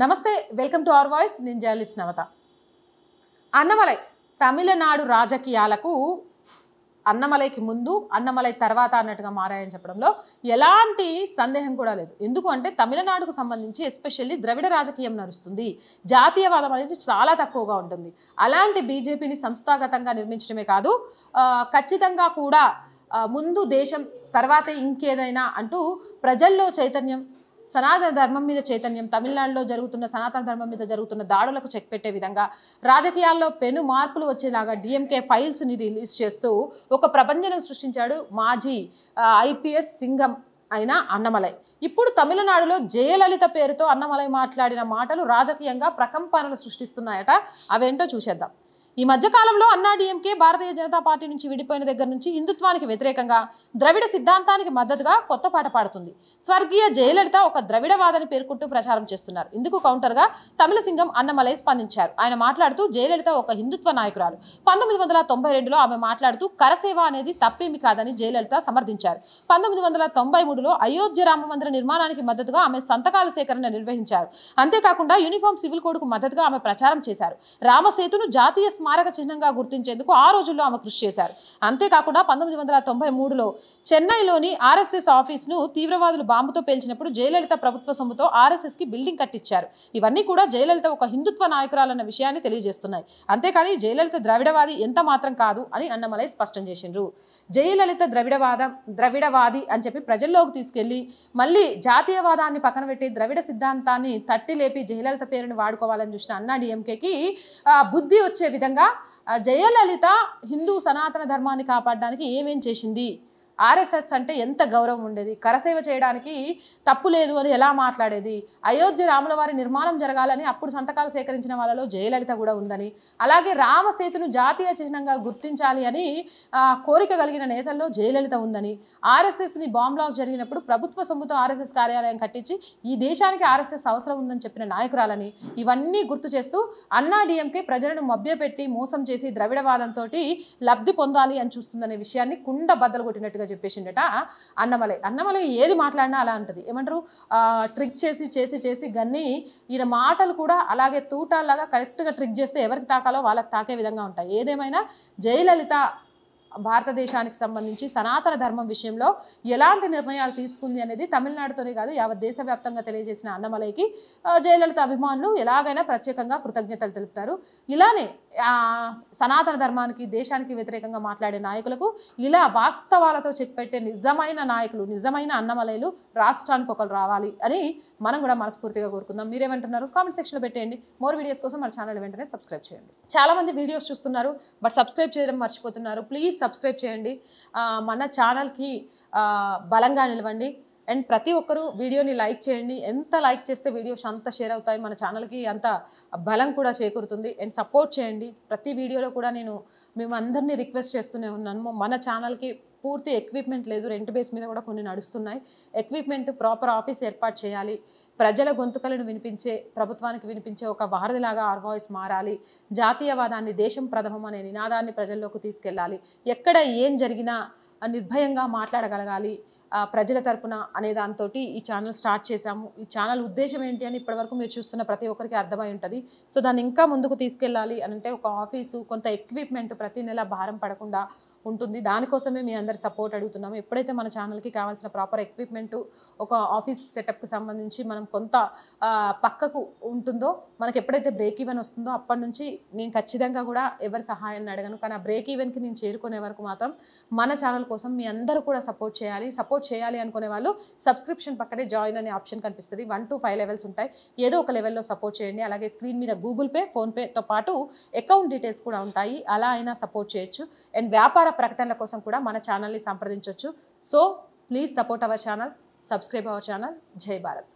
నమస్తే welcome to our voice నేను journalist Navatha Annamalai Tamil Nadu రాజకీయాలకు అన్నమలైకి ముందు అన్నమలై తర్వాత అన్నట్టుగా మారాయని చెప్పడంలో ఎలాంటి సందేహం కూడా లేదు ఎందుకు అంటే తమిళనాడుకు సంబంధించి ఎస్పెషల్లీ ద్రవిడ రాజకీయం నడుస్తుంది జాతీయవాదం అనేది చాలా తక్కువగా ఉంటుంది అలాంటి బీజేపీని సంస్థాగతంగా నిర్మించడమే కాదు ఖచ్చితంగా కూడా ముందు దేశం తర్వాతే ఇంకేదైనా అంటూ ప్రజల్లో చైతన్యం సనాతన ధర్మం మీద చైతన్యం తమిళనాడులో జరుగుతున్న సనాతన ధర్మం మీద జరుగుతున్న దాడులకు చెక్ పెట్టే విధంగా రాజకీయాల్లో పెను మార్పులు వచ్చేలాగా డిఎంకే ఫైల్స్ని రిలీజ్ చేస్తూ ఒక ప్రపంచం సృష్టించాడు మాజీ ఐపీఎస్ సింగం అయిన అన్నమలై ఇప్పుడు తమిళనాడులో జయలలిత పేరుతో అన్నమలై మాట్లాడిన మాటలు రాజకీయంగా ప్రకంపనలు సృష్టిస్తున్నాయట అవేంటో చూసేద్దాం ఈ మధ్యకాలంలో అన్నాడీఎంకే భారతీయ జనతా పార్టీ నుంచి విడిపోయిన దగ్గర నుంచి హిందుత్వానికి వ్యతిరేకంగా ద్రవిడ సిద్ధాంతానికి మద్దతుగా కొత్త పాట పాడుతుంది స్వర్గీయ జయలలిత ఒక ద్రవిడవాదని పేర్కొంటూ ప్రచారం చేస్తున్నారు ఇందుకు కౌంటర్గా తమిళసింగం అన్నమలై స్పందించారు ఆయన మాట్లాడుతూ జయలలిత ఒక హిందుత్వ నాయకురాలు పంతొమ్మిది వందల తొంభై రెండులో ఆమె మాట్లాడుతూ కరసేవ అనేది తప్పేమి కాదని జయలలిత సమర్థించారు పంతొమ్మిది వందల తొంభై మూడులో అయోధ్య రామ మందిర నిర్మాణానికి మద్దతుగా ఆమె సంతకాల సేకరణ నిర్వహించారు అంతేకాకుండా యూనిఫామ్ సివిల్ కోడ్కు మద్దతుగా ఆమె ప్రచారం చేశారు రామసేతును జాతీయ స్మారక చిహ్నంగా గుర్తించేందుకు ఆ రోజుల్లో ఆమె కృషి చేశారు అంతేకాకుండా పంతొమ్మిది వందల తొంభై మూడులో చెన్నైలోని ఆర్ఎస్ఎస్ ఆఫీస్ను తీవ్రవాదులు బాంబుతో పేల్చినప్పుడు జయలలిత ప్రభుత్వ సొమ్ముతో ఆర్ఎస్ఎస్కి బిల్డింగ్ కట్టించారు ఇవన్నీ కూడా జయలలిత ఒక హిందుత్వ నాయకురాలన్న విషయాన్ని తెలియజేస్తున్నాయి అంతేకాని జయలలిత ద్రవిడవాది ఎంత మాత్రం కాదు అని అన్నమలై స్పష్టం చేసిండ్రు జయలలిత ద్రవిడవాదం ద్రవిడవాది అని చెప్పి ప్రజల్లోకి తీసుకెళ్లి మళ్ళీ జాతీయవాదాన్ని పక్కన పెట్టి ద్రవిడ సిద్ధాంతాన్ని తట్టిలేపి జయలలిత పేరును వాడుకోవాలని చూసిన అన్నాడు ఎంకేకి బుద్ధి వచ్చే విధంగా అదేవిధంగా జయలలిత హిందూ సనాతన ధర్మాన్ని కాపాడడానికి ఏమేం చేసింది ఆర్ఎస్ఎస్ అంటే ఎంత గౌరవం ఉండేది కరసేవ చేయడానికి తప్పు లేదు అని ఎలా మాట్లాడేది అయోధ్య రాములవారి నిర్మాణం జరగాలని అప్పుడు సంతకాలు సేకరించిన వాళ్ళలో జయలలిత కూడా ఉందని అలాగే రామసేతును జాతీయ చిహ్నంగా గుర్తించాలి అని కోరిక కలిగిన నేతల్లో జయలలిత ఉందని ఆర్ఎస్ఎస్ని బాంబ్లాస్ జరిగినప్పుడు ప్రభుత్వ సొమ్ముతో ఆర్ఎస్ఎస్ కార్యాలయం కట్టించి ఈ దేశానికి ఆర్ఎస్ఎస్ అవసరం ఉందని చెప్పిన నాయకురాలని ఇవన్నీ గుర్తు చేస్తూ అన్నా డిఎంకే ప్రజలను మభ్యపెట్టి మోసం చేసి ద్రవిడవాదంతో లబ్ధి పొందాలి అని చూస్తుందనే విషయాన్ని కుండ బద్దలు కొట్టినట్టుగా క్లియర్గా చెప్పేసిండట అన్నమలై అన్నమలై ఏది మాట్లాడినా అలా ఉంటుంది ఏమంటారు ట్రిక్ చేసి చేసి చేసి గన్ని ఈయన మాటలు కూడా అలాగే తూటాల్లాగా కరెక్ట్గా ట్రిక్ చేస్తే ఎవరికి తాకాలో వాళ్ళకి తాకే విధంగా ఉంటాయి ఏదేమైనా జయలలిత భారతదేశానికి సంబంధించి సనాతన ధర్మం విషయంలో ఎలాంటి నిర్ణయాలు తీసుకుంది అనేది తమిళనాడుతోనే కాదు యావత్ దేశవ్యాప్తంగా తెలియజేసిన అన్నమలైకి జయలలిత అభిమానులు ఎలాగైనా ప్రత్యేకంగా కృతజ్ఞతలు తెలుపుతారు ఇలానే సనాతన ధర్మానికి దేశానికి వ్యతిరేకంగా మాట్లాడే నాయకులకు ఇలా వాస్తవాలతో చెప్పెట్టే నిజమైన నాయకులు నిజమైన అన్నమలైలు రాష్ట్రానికి ఒకరు రావాలి అని మనం కూడా మనస్ఫూర్తిగా కోరుకుందాం మీరేమంటున్నారు కామెంట్ సెక్షన్లో పెట్టేయండి మోర్ వీడియోస్ కోసం మన ఛానల్ వెంటనే సబ్స్క్రైబ్ చేయండి చాలామంది వీడియోస్ చూస్తున్నారు బట్ సబ్స్క్రైబ్ చేయడం మర్చిపోతున్నారు ప్లీజ్ సబ్స్క్రైబ్ చేయండి మన ఛానల్కి బలంగా నిలవండి అండ్ ప్రతి ఒక్కరూ వీడియోని లైక్ చేయండి ఎంత లైక్ చేస్తే వీడియోస్ అంత షేర్ అవుతాయి మన ఛానల్కి అంత బలం కూడా చేకూరుతుంది అండ్ సపోర్ట్ చేయండి ప్రతి వీడియోలో కూడా నేను మేము అందరినీ రిక్వెస్ట్ చేస్తూనే ఉన్నాను మన ఛానల్కి పూర్తి ఎక్విప్మెంట్ లేదు రెంట్ బేస్ మీద కూడా కొన్ని నడుస్తున్నాయి ఎక్విప్మెంట్ ప్రాపర్ ఆఫీస్ ఏర్పాటు చేయాలి ప్రజల గొంతుకలను వినిపించే ప్రభుత్వానికి వినిపించే ఒక వారధిలాగా ఆర్ వాయిస్ మారాలి జాతీయవాదాన్ని దేశం ప్రథమం అనే నినాదాన్ని ప్రజల్లోకి తీసుకెళ్ళాలి ఎక్కడ ఏం జరిగినా నిర్భయంగా మాట్లాడగలగాలి ప్రజల తరపున అనే దాంతో ఈ ఛానల్ స్టార్ట్ చేశాము ఈ ఛానల్ ఉద్దేశం ఏంటి అని ఇప్పటివరకు మీరు చూస్తున్న ప్రతి ఒక్కరికి అర్థమై ఉంటుంది సో దాన్ని ఇంకా ముందుకు తీసుకెళ్ళాలి అని అంటే ఒక ఆఫీసు కొంత ఎక్విప్మెంట్ ప్రతి నెల భారం పడకుండా ఉంటుంది దానికోసమే మీ అందరి సపోర్ట్ అడుగుతున్నాము ఎప్పుడైతే మన ఛానల్కి కావాల్సిన ప్రాపర్ ఎక్విప్మెంట్ ఒక ఆఫీస్ సెటప్కి సంబంధించి మనం కొంత పక్కకు ఉంటుందో మనకు ఎప్పుడైతే బ్రేక్ ఈవెన్ వస్తుందో అప్పటి నుంచి నేను ఖచ్చితంగా కూడా ఎవరి సహాయాన్ని అడగను కానీ ఆ బ్రేక్ ఈవెన్కి నేను చేరుకునే వరకు మాత్రం మన ఛానల్ కోసం మీ అందరూ కూడా సపోర్ట్ చేయాలి సపోర్ట్ సపోర్ట్ చేయాలి అనుకునే వాళ్ళు సబ్స్క్రిప్షన్ పక్కనే జాయిన్ అనే ఆప్షన్ కనిపిస్తుంది వన్ టు ఫైవ్ లెవెల్స్ ఉంటాయి ఏదో ఒక లెవెల్లో సపోర్ట్ చేయండి అలాగే స్క్రీన్ మీద గూగుల్ పే ఫోన్పేతో పాటు అకౌంట్ డీటెయిల్స్ కూడా ఉంటాయి అలా అయినా సపోర్ట్ చేయొచ్చు అండ్ వ్యాపార ప్రకటనల కోసం కూడా మన ఛానల్ని సంప్రదించవచ్చు so please support our channel subscribe our channel జై భారత్